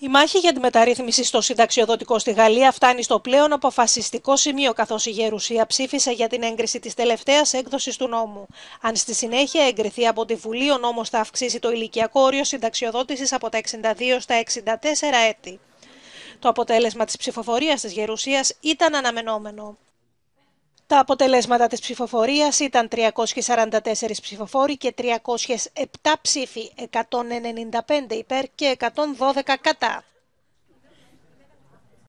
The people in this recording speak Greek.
Η μάχη για τη μεταρρύθμιση στο συνταξιοδοτικό στη Γαλλία φτάνει στο πλέον αποφασιστικό σημείο, καθώς η Γερουσία ψήφισε για την έγκριση της τελευταίας έκδοσης του νόμου. Αν στη συνέχεια εγκριθεί από τη Βουλή, ο νόμος θα αυξήσει το ηλικιακό όριο συνταξιοδότησης από τα 62 στα 64 έτη. Το αποτέλεσμα της ψηφοφορίας της Γερουσίας ήταν αναμενόμενο. Τα αποτελέσματα της ψηφοφορίας ήταν 344 ψηφοφόροι και 307 ψήφοι, 195 υπέρ και 112 κατά.